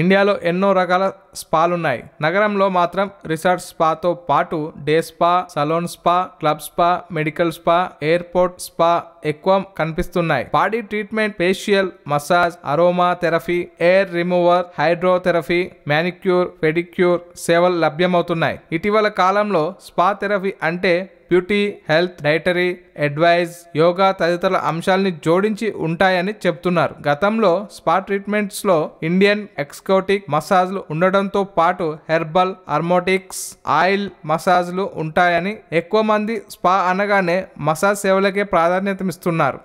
ఇండియాలో ఎన్నో రకాల స్పాలు ఉన్నాయి నగరంలో మాత్రం రిసార్ట్ స్పాతో పాటు day spa salon spa club spa medical spa airport spa ఎక్కువ కనిపిస్తున్నాయి body treatment facial massage aroma therapy hair remover hydrotherapy manicure pedicure సేవలు లభ్యమవుతున్నాయి ఇటీవల కాలంలో స్పా థెరపీ అంటే beauty health dietary advice yoga తదితర అంశాలని జోడించి ఉంటాయని చెప్తున్నారు గతంలో స్పా ట్రీట్మెంట్స్లో ఇండియన్ ఎక్స్కోటిక్ మసాజ్లు ఉండడంతో పాటు హెర్బల్ అర్మోటిక్స్ ఆయిల్ మసాజ్లు ఉంటాయని ఎక్కువ మంది స్పా అనగానే మసాజ్ సేవలకే ప్రాధాన్యతనిస్తున్నారు